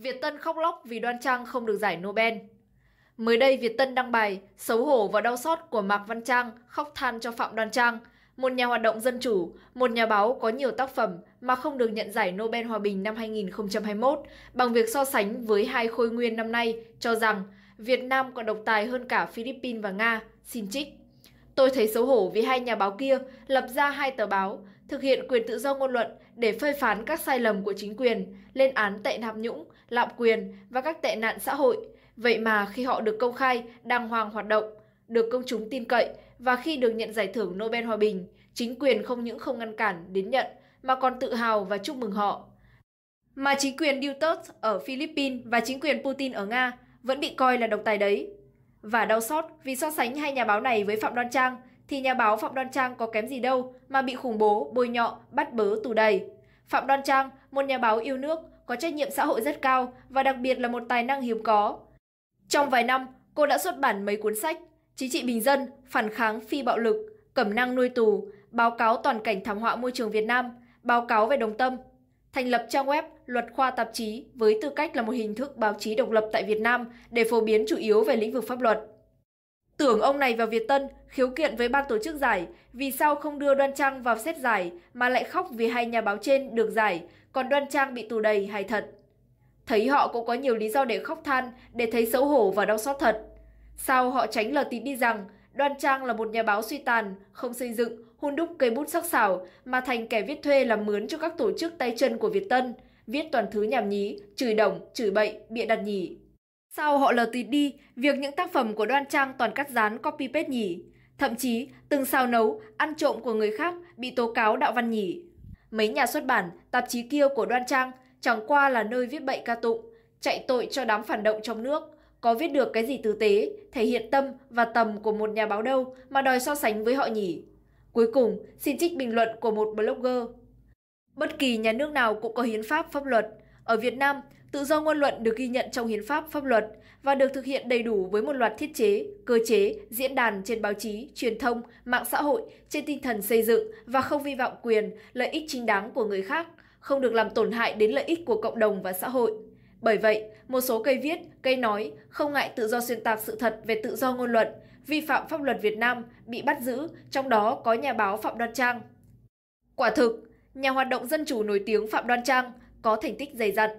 Việt Tân khóc lóc vì Đoan Trang không được giải Nobel. Mới đây Việt Tân đăng bài Xấu hổ và đau xót của Mạc Văn Trang khóc than cho Phạm Đoan Trang, một nhà hoạt động dân chủ, một nhà báo có nhiều tác phẩm mà không được nhận giải Nobel Hòa bình năm 2021 bằng việc so sánh với hai khôi nguyên năm nay cho rằng Việt Nam còn độc tài hơn cả Philippines và Nga, xin trích. Tôi thấy xấu hổ vì hai nhà báo kia lập ra hai tờ báo, thực hiện quyền tự do ngôn luận để phơi phán các sai lầm của chính quyền, lên án tệ tham nhũng, lạm quyền và các tệ nạn xã hội. Vậy mà khi họ được công khai, đàng hoàng hoạt động, được công chúng tin cậy và khi được nhận giải thưởng Nobel Hòa Bình, chính quyền không những không ngăn cản đến nhận mà còn tự hào và chúc mừng họ. Mà chính quyền Duterte ở Philippines và chính quyền Putin ở Nga vẫn bị coi là độc tài đấy. Và đau xót vì so sánh hai nhà báo này với Phạm Đoan Trang – thì nhà báo Phạm Đoan Trang có kém gì đâu mà bị khủng bố, bôi nhọ, bắt bớ tù đầy. Phạm Đoan Trang, một nhà báo yêu nước, có trách nhiệm xã hội rất cao và đặc biệt là một tài năng hiếm có. Trong vài năm, cô đã xuất bản mấy cuốn sách Chính trị bình dân, phản kháng phi bạo lực, cẩm năng nuôi tù, báo cáo toàn cảnh thảm họa môi trường Việt Nam, báo cáo về đồng tâm, thành lập trang web Luật khoa tạp chí với tư cách là một hình thức báo chí độc lập tại Việt Nam để phổ biến chủ yếu về lĩnh vực pháp luật. Tưởng ông này vào Việt Tân khiếu kiện với ban tổ chức giải, vì sao không đưa Đoan Trang vào xét giải mà lại khóc vì hai nhà báo trên được giải, còn Đoan Trang bị tù đầy hay thật. Thấy họ cũng có nhiều lý do để khóc than, để thấy xấu hổ và đau xót thật. Sao họ tránh lờ tín đi rằng Đoan Trang là một nhà báo suy tàn, không xây dựng, hun đúc cây bút sắc sảo mà thành kẻ viết thuê làm mướn cho các tổ chức tay chân của Việt Tân, viết toàn thứ nhảm nhí, chửi đồng, chửi bậy, bịa đặt nhỉ. Sau họ lờ tùy đi, việc những tác phẩm của Đoan Trang toàn cắt dán copy paste nhỉ. Thậm chí, từng sao nấu, ăn trộm của người khác bị tố cáo đạo văn nhỉ. Mấy nhà xuất bản, tạp chí kia của Đoan Trang chẳng qua là nơi viết bậy ca tụng, chạy tội cho đám phản động trong nước. Có viết được cái gì tử tế, thể hiện tâm và tầm của một nhà báo đâu mà đòi so sánh với họ nhỉ. Cuối cùng, xin trích bình luận của một blogger. Bất kỳ nhà nước nào cũng có hiến pháp pháp luật. Ở Việt Nam, Tự do ngôn luận được ghi nhận trong hiến pháp pháp luật và được thực hiện đầy đủ với một loạt thiết chế, cơ chế, diễn đàn trên báo chí, truyền thông, mạng xã hội trên tinh thần xây dựng và không vi phạm quyền, lợi ích chính đáng của người khác, không được làm tổn hại đến lợi ích của cộng đồng và xã hội. Bởi vậy, một số cây viết, cây nói không ngại tự do xuyên tạc sự thật về tự do ngôn luận, vi phạm pháp luật Việt Nam bị bắt giữ, trong đó có nhà báo Phạm Đoan Trang. Quả thực, nhà hoạt động dân chủ nổi tiếng Phạm Đoan Trang có thành tích dày dặn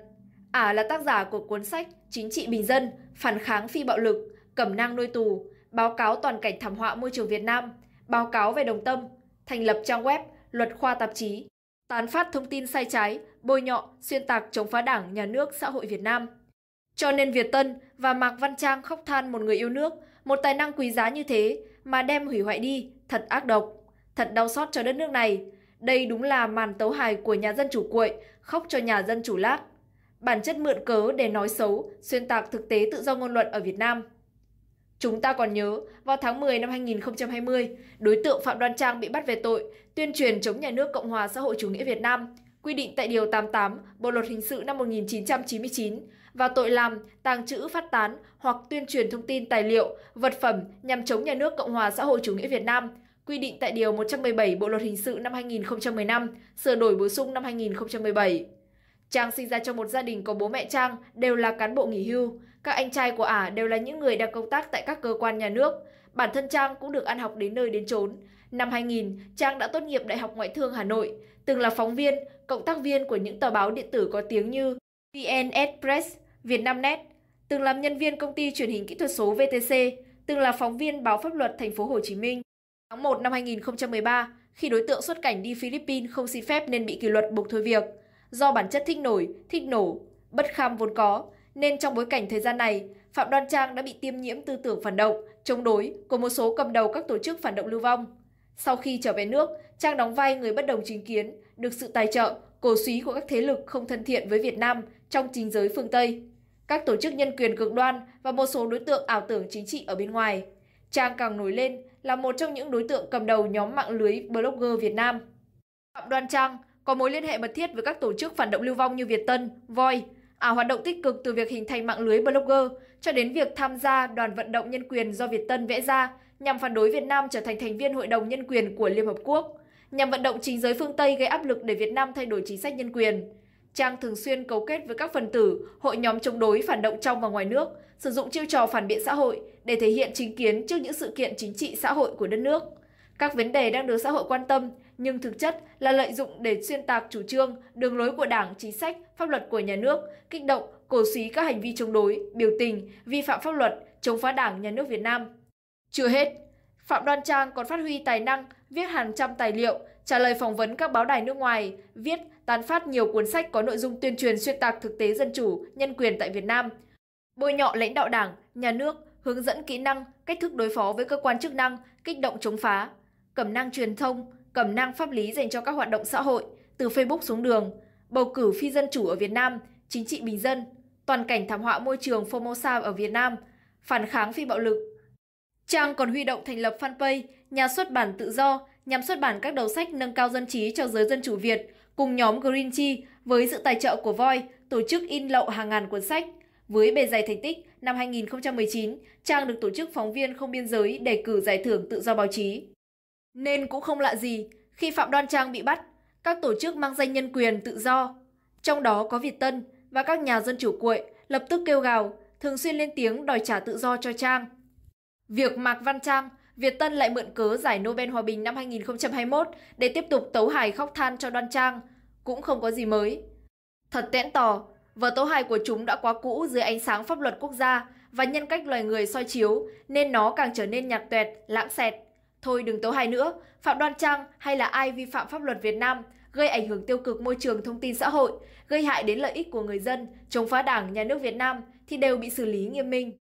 Ả là tác giả của cuốn sách Chính trị Bình Dân, Phản kháng phi bạo lực, Cẩm nang nuôi tù, báo cáo toàn cảnh thảm họa môi trường Việt Nam, báo cáo về đồng tâm, thành lập trang web, luật khoa tạp chí, tán phát thông tin sai trái, bôi nhọ, xuyên tạc chống phá đảng, nhà nước, xã hội Việt Nam. Cho nên Việt Tân và Mạc Văn Trang khóc than một người yêu nước, một tài năng quý giá như thế mà đem hủy hoại đi, thật ác độc, thật đau xót cho đất nước này. Đây đúng là màn tấu hài của nhà dân chủ cuội, khóc cho nhà dân chủ lác bản chất mượn cớ để nói xấu, xuyên tạc thực tế tự do ngôn luận ở Việt Nam. Chúng ta còn nhớ, vào tháng 10 năm 2020, đối tượng Phạm Đoan Trang bị bắt về tội tuyên truyền chống nhà nước Cộng hòa xã hội chủ nghĩa Việt Nam, quy định tại Điều 88 Bộ Luật Hình sự năm 1999 và tội làm, tàng trữ, phát tán hoặc tuyên truyền thông tin tài liệu, vật phẩm nhằm chống nhà nước Cộng hòa xã hội chủ nghĩa Việt Nam, quy định tại Điều 117 Bộ Luật Hình sự năm 2015, sửa đổi bổ sung năm 2017. Trang sinh ra trong một gia đình có bố mẹ Trang đều là cán bộ nghỉ hưu. Các anh trai của ả đều là những người đang công tác tại các cơ quan nhà nước. Bản thân Trang cũng được ăn học đến nơi đến chốn. Năm 2000, Trang đã tốt nghiệp Đại học Ngoại thương Hà Nội, từng là phóng viên, cộng tác viên của những tờ báo điện tử có tiếng như VN Express, Vietnamnet, từng làm nhân viên công ty truyền hình kỹ thuật số VTC, từng là phóng viên báo pháp luật thành phố Hồ Chí Minh. Tháng 1 năm 2013, khi đối tượng xuất cảnh đi Philippines không xin phép nên bị kỷ luật buộc thôi việc. Do bản chất thích nổi, thích nổ, bất kham vốn có, nên trong bối cảnh thời gian này, Phạm Đoan Trang đã bị tiêm nhiễm tư tưởng phản động, chống đối của một số cầm đầu các tổ chức phản động lưu vong. Sau khi trở về nước, Trang đóng vai người bất đồng chính kiến, được sự tài trợ, cổ suý của các thế lực không thân thiện với Việt Nam trong chính giới phương Tây, các tổ chức nhân quyền cực đoan và một số đối tượng ảo tưởng chính trị ở bên ngoài. Trang càng nổi lên là một trong những đối tượng cầm đầu nhóm mạng lưới blogger Việt Nam. Phạm Đoan Trang có mối liên hệ mật thiết với các tổ chức phản động lưu vong như Việt Tân, Voi, ảo à, hoạt động tích cực từ việc hình thành mạng lưới blogger cho đến việc tham gia đoàn vận động nhân quyền do Việt Tân vẽ ra nhằm phản đối Việt Nam trở thành thành viên Hội đồng Nhân quyền của Liên Hợp Quốc, nhằm vận động chính giới phương Tây gây áp lực để Việt Nam thay đổi chính sách nhân quyền. Trang thường xuyên cấu kết với các phần tử, hội nhóm chống đối phản động trong và ngoài nước, sử dụng chiêu trò phản biện xã hội để thể hiện chính kiến trước những sự kiện chính trị xã hội của đất nước. Các vấn đề đang được xã hội quan tâm, nhưng thực chất là lợi dụng để xuyên tạc chủ trương, đường lối của Đảng, chính sách, pháp luật của nhà nước, kích động, cổ suý các hành vi chống đối, biểu tình, vi phạm pháp luật, chống phá Đảng, nhà nước Việt Nam. Chưa hết, Phạm Đoan Trang còn phát huy tài năng viết hàng trăm tài liệu, trả lời phỏng vấn các báo đài nước ngoài, viết, tán phát nhiều cuốn sách có nội dung tuyên truyền xuyên tạc thực tế dân chủ, nhân quyền tại Việt Nam, bôi nhọ lãnh đạo đảng, nhà nước, hướng dẫn kỹ năng, cách thức đối phó với cơ quan chức năng, kích động chống phá, cẩm năng truyền thông, cẩm năng pháp lý dành cho các hoạt động xã hội, từ Facebook xuống đường, bầu cử phi dân chủ ở Việt Nam, chính trị bình dân, toàn cảnh thảm họa môi trường Formosa ở Việt Nam, phản kháng phi bạo lực. Trang còn huy động thành lập fanpage Nhà xuất bản tự do nhằm xuất bản các đầu sách nâng cao dân trí cho giới dân chủ Việt cùng nhóm Green Chi với sự tài trợ của Voi, tổ chức in lậu hàng ngàn cuốn sách. Với bề dày thành tích, năm 2019, Trang được tổ chức phóng viên không biên giới đề cử giải thưởng tự do báo chí. Nên cũng không lạ gì khi Phạm Đoan Trang bị bắt, các tổ chức mang danh nhân quyền tự do, trong đó có Việt Tân và các nhà dân chủ cuội lập tức kêu gào, thường xuyên lên tiếng đòi trả tự do cho Trang. Việc Mạc Văn Trang, Việt Tân lại mượn cớ giải Nobel Hòa Bình năm 2021 để tiếp tục tấu hài khóc than cho Đoan Trang, cũng không có gì mới. Thật tẽn tò, vở tấu hài của chúng đã quá cũ dưới ánh sáng pháp luật quốc gia và nhân cách loài người soi chiếu nên nó càng trở nên nhạt tuẹt, lãng xẹt. Thôi đừng tố hài nữa, Phạm Đoan Trang hay là ai vi phạm pháp luật Việt Nam gây ảnh hưởng tiêu cực môi trường thông tin xã hội, gây hại đến lợi ích của người dân, chống phá đảng, nhà nước Việt Nam thì đều bị xử lý nghiêm minh.